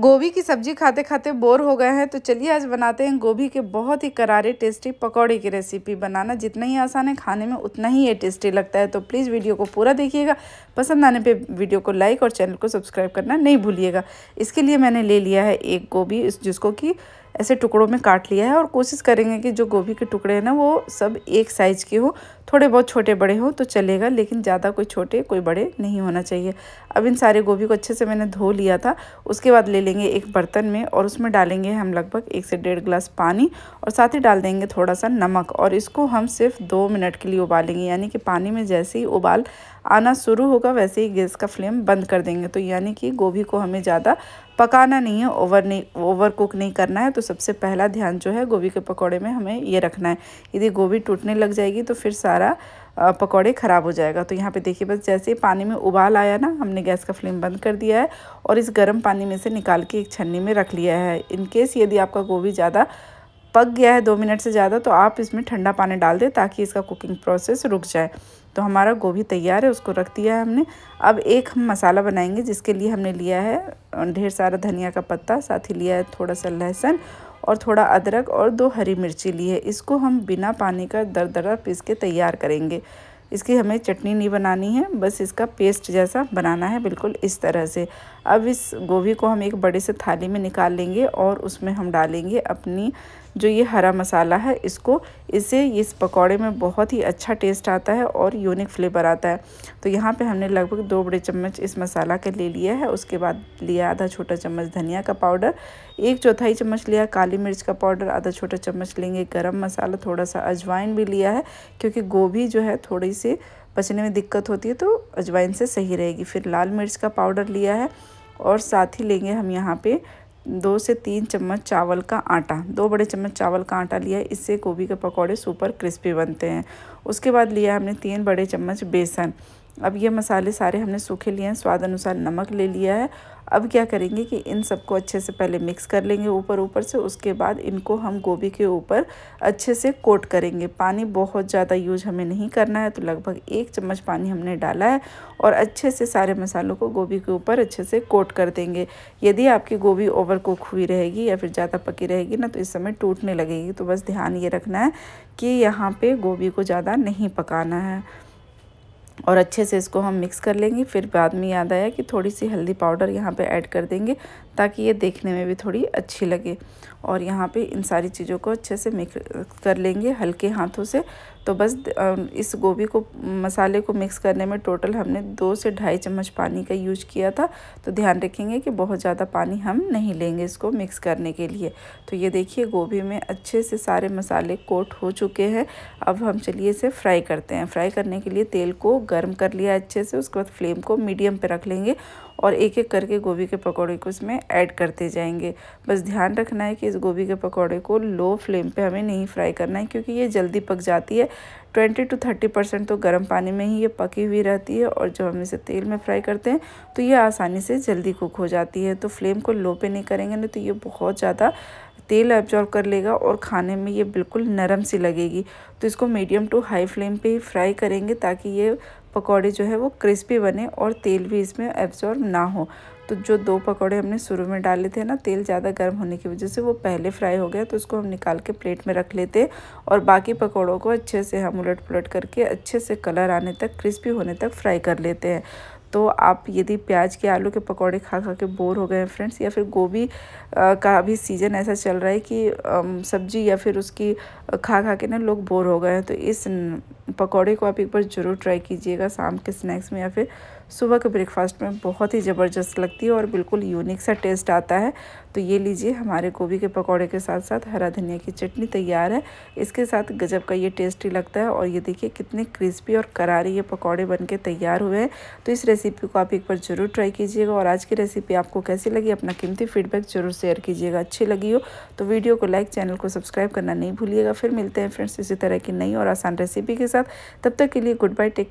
गोभी की सब्जी खाते खाते बोर हो गए हैं तो चलिए आज बनाते हैं गोभी के बहुत ही करारे टेस्टी पकौड़े की रेसिपी बनाना जितना ही आसान है खाने में उतना ही ये टेस्टी लगता है तो प्लीज़ वीडियो को पूरा देखिएगा पसंद आने पे वीडियो को लाइक और चैनल को सब्सक्राइब करना नहीं भूलिएगा इसके लिए मैंने ले लिया है एक गोभी जिसको कि ऐसे टुकड़ों में काट लिया है और कोशिश करेंगे कि जो गोभी के टुकड़े हैं ना वो सब एक साइज़ के हों थोड़े बहुत छोटे बड़े हों तो चलेगा लेकिन ज़्यादा कोई छोटे कोई बड़े नहीं होना चाहिए अब इन सारे गोभी को अच्छे से मैंने धो लिया था उसके बाद ले लेंगे एक बर्तन में और उसमें डालेंगे हम लगभग एक से डेढ़ गिलास पानी और साथ ही डाल देंगे थोड़ा सा नमक और इसको हम सिर्फ दो मिनट के लिए उबालेंगे यानी कि पानी में जैसे ही उबाल आना शुरू होगा वैसे ही गैस का फ्लेम बंद कर देंगे तो यानी कि गोभी को हमें ज़्यादा पकाना नहीं है ओवर नहीं ओवर कुक नहीं करना है तो सबसे पहला ध्यान जो है गोभी के पकौड़े में हमें ये रखना है यदि गोभी टूटने लग जाएगी तो फिर सारा पकौड़े ख़राब हो जाएगा तो यहाँ पे देखिए बस जैसे ही पानी में उबाल आया ना हमने गैस का फ्लेम बंद कर दिया है और इस गर्म पानी में से निकाल के एक छन्नी में रख लिया है इनकेस यदि आपका गोभी ज़्यादा पक गया है दो मिनट से ज़्यादा तो आप इसमें ठंडा पानी डाल दें ताकि इसका कुकिंग प्रोसेस रुक जाए तो हमारा गोभी तैयार है उसको रख दिया है हमने अब एक हम मसाला बनाएंगे जिसके लिए हमने लिया है ढेर सारा धनिया का पत्ता साथ ही लिया है थोड़ा सा लहसुन और थोड़ा अदरक और दो हरी मिर्ची ली है इसको हम बिना पानी का दर दरा पीस के तैयार करेंगे इसकी हमें चटनी नहीं बनानी है बस इसका पेस्ट जैसा बनाना है बिल्कुल इस तरह से अब इस गोभी को हम एक बड़े से थाली में निकाल लेंगे और उसमें हम डालेंगे अपनी जो ये हरा मसाला है इसको इससे इस पकौड़े में बहुत ही अच्छा टेस्ट आता है और यूनिक फ्लेवर आता है तो यहाँ पे हमने लगभग दो बड़े चम्मच इस मसाला के ले लिया है उसके बाद लिया आधा छोटा चम्मच धनिया का पाउडर एक चौथाई चम्मच लिया काली मिर्च का पाउडर आधा छोटा चम्मच लेंगे गर्म मसाला थोड़ा सा अजवाइन भी लिया है क्योंकि गोभी जो है थोड़ी सी पचने में दिक्कत होती है तो अजवाइन से सही रहेगी फिर लाल मिर्च का पाउडर लिया है और साथ ही लेंगे हम यहाँ पर दो से तीन चम्मच चावल का आटा दो बड़े चम्मच चावल का आटा लिया इससे गोभी के पकौड़े सुपर क्रिस्पी बनते हैं उसके बाद लिया हमने तीन बड़े चम्मच बेसन अब ये मसाले सारे हमने सूखे लिए हैं स्वाद अनुसार नमक ले लिया है अब क्या करेंगे कि इन सबको अच्छे से पहले मिक्स कर लेंगे ऊपर ऊपर से उसके बाद इनको हम गोभी के ऊपर अच्छे से कोट करेंगे पानी बहुत ज़्यादा यूज हमें नहीं करना है तो लगभग एक चम्मच पानी हमने डाला है और अच्छे से सारे मसालों को गोभी के ऊपर अच्छे से कोट कर देंगे यदि आपकी गोभी ओवर कुक हुई रहेगी या फिर ज़्यादा पकी रहेगी ना तो इस समय टूटने लगेगी तो बस ध्यान ये रखना है कि यहाँ पर गोभी को ज़्यादा नहीं पकाना है और अच्छे से इसको हम मिक्स कर लेंगे फिर बाद में याद आया कि थोड़ी सी हल्दी पाउडर यहाँ पे ऐड कर देंगे ताकि ये देखने में भी थोड़ी अच्छी लगे और यहाँ पे इन सारी चीज़ों को अच्छे से मिक्स कर लेंगे हल्के हाथों से तो बस इस गोभी को मसाले को मिक्स करने में टोटल हमने दो से ढाई चम्मच पानी का यूज किया था तो ध्यान रखेंगे कि बहुत ज़्यादा पानी हम नहीं लेंगे इसको मिक्स करने के लिए तो ये देखिए गोभी में अच्छे से सारे मसाले कोट हो चुके हैं अब हम चलिए इसे फ्राई करते हैं फ्राई करने के लिए तेल को गर्म कर लिया अच्छे से उसके बाद फ्लेम को मीडियम पर रख लेंगे और एक एक करके गोभी के पकौड़े को इसमें ऐड करते जाएंगे बस ध्यान रखना है कि इस गोभी के पकौड़े को लो फ्लेम पे हमें नहीं फ्राई करना है क्योंकि ये जल्दी पक जाती है ट्वेंटी टू थर्टी परसेंट तो गर्म पानी में ही ये पकी हुई रहती है और जब हम इसे तेल में फ्राई करते हैं तो ये आसानी से जल्दी कुक हो जाती है तो फ्लेम को लो पे नहीं करेंगे ना तो ये बहुत ज़्यादा तेल एब्जॉर्व कर लेगा और खाने में ये बिल्कुल नरम सी लगेगी तो इसको मीडियम टू हाई फ्लेम पे ही फ्राई करेंगे ताकि ये पकौड़े जो है वो क्रिस्पी बने और तेल भी इसमें एब्जॉर्ब ना हो तो जो दो पकौड़े हमने शुरू में डाले थे ना तेल ज़्यादा गर्म होने की वजह से वो पहले फ्राई हो गया तो उसको हम निकाल के प्लेट में रख लेते और बाकी पकौड़ों को अच्छे से हम उलट पुलट करके अच्छे से कलर आने तक क्रिस्पी होने तक फ्राई कर लेते हैं तो आप यदि प्याज के आलू के पकौड़े खा खा के बोर हो गए हैं फ्रेंड्स या फिर गोभी का भी सीज़न ऐसा चल रहा है कि सब्जी या फिर उसकी खा खा के ना लोग बोर हो गए हैं तो इस पकौड़े को आप एक बार ज़रूर ट्राई कीजिएगा शाम के स्नैक्स में या फिर सुबह के ब्रेकफास्ट में बहुत ही ज़बरदस्त लगती है और बिल्कुल यूनिक सा टेस्ट आता है तो ये लीजिए हमारे गोभी के पकौड़े के साथ साथ हरा धनिया की चटनी तैयार है इसके साथ गजब का ये टेस्टी लगता है और ये देखिए कितने क्रिस्पी और करारी ये पकौड़े बन के तैयार हुए हैं तो इस रेसिपी को आप एक बार ज़रूर ट्राई कीजिएगा और आज की रेसिपी आपको कैसी लगी अपना कीमती फीडबैक ज़रूर शेयर कीजिएगा अच्छी लगी हो तो वीडियो को लाइक चैनल को सब्सक्राइब करना नहीं भूलिएगा फिर मिलते हैं फ्रेंड्स इसी तरह की नई और आसान रेसिपी के साथ साथ तब तक के लिए गुड बाय टेक